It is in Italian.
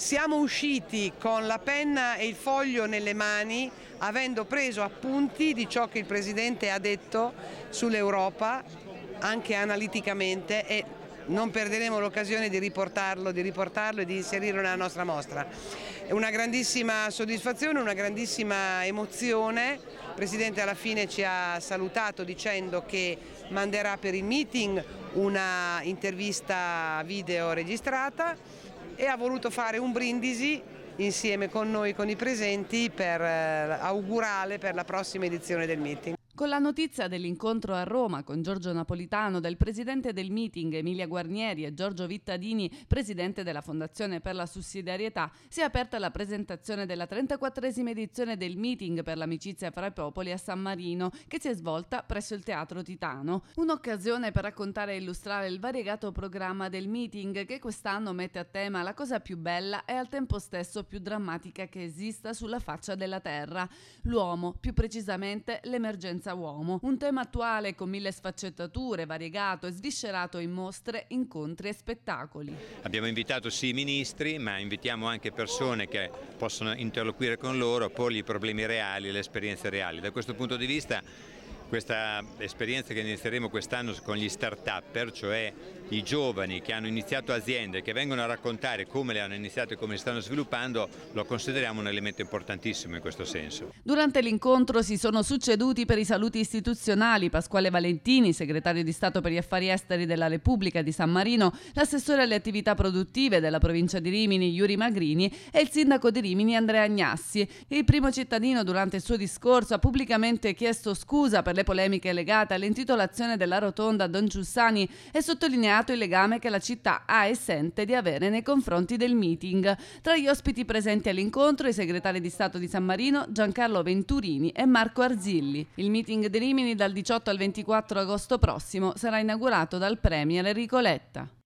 Siamo usciti con la penna e il foglio nelle mani avendo preso appunti di ciò che il Presidente ha detto sull'Europa anche analiticamente e non perderemo l'occasione di riportarlo, di riportarlo e di inserirlo nella nostra mostra. È una grandissima soddisfazione, una grandissima emozione. Il Presidente alla fine ci ha salutato dicendo che manderà per il meeting una intervista video registrata e ha voluto fare un brindisi insieme con noi, con i presenti, per eh, augurale per la prossima edizione del meeting. Con la notizia dell'incontro a Roma con Giorgio Napolitano del presidente del meeting Emilia Guarnieri e Giorgio Vittadini, presidente della Fondazione per la Sussidiarietà, si è aperta la presentazione della 34esima edizione del meeting per l'amicizia fra i popoli a San Marino, che si è svolta presso il Teatro Titano. Un'occasione per raccontare e illustrare il variegato programma del meeting che quest'anno mette a tema la cosa più bella e al tempo stesso più drammatica che esista sulla faccia della terra, l'uomo, più precisamente l'emergenza senza uomo, un tema attuale con mille sfaccettature, variegato e sviscerato in mostre, incontri e spettacoli. Abbiamo invitato sì i ministri, ma invitiamo anche persone che possono interloquire con loro, porgli i problemi reali, le esperienze reali. Da questo punto di vista questa esperienza che inizieremo quest'anno con gli start-upper, cioè i giovani che hanno iniziato aziende, che vengono a raccontare come le hanno iniziate e come le stanno sviluppando, lo consideriamo un elemento importantissimo in questo senso. Durante l'incontro si sono succeduti per i saluti istituzionali Pasquale Valentini, segretario di Stato per gli affari esteri della Repubblica di San Marino, l'assessore alle attività produttive della provincia di Rimini, Yuri Magrini, e il sindaco di Rimini, Andrea Agnassi. Il primo cittadino durante il suo discorso ha pubblicamente chiesto scusa per le le polemiche legate all'intitolazione della rotonda Don Giussani e sottolineato il legame che la città ha e sente di avere nei confronti del meeting. Tra gli ospiti presenti all'incontro i segretari di Stato di San Marino Giancarlo Venturini e Marco Arzilli. Il meeting di Rimini dal 18 al 24 agosto prossimo sarà inaugurato dal Premier Enrico Letta.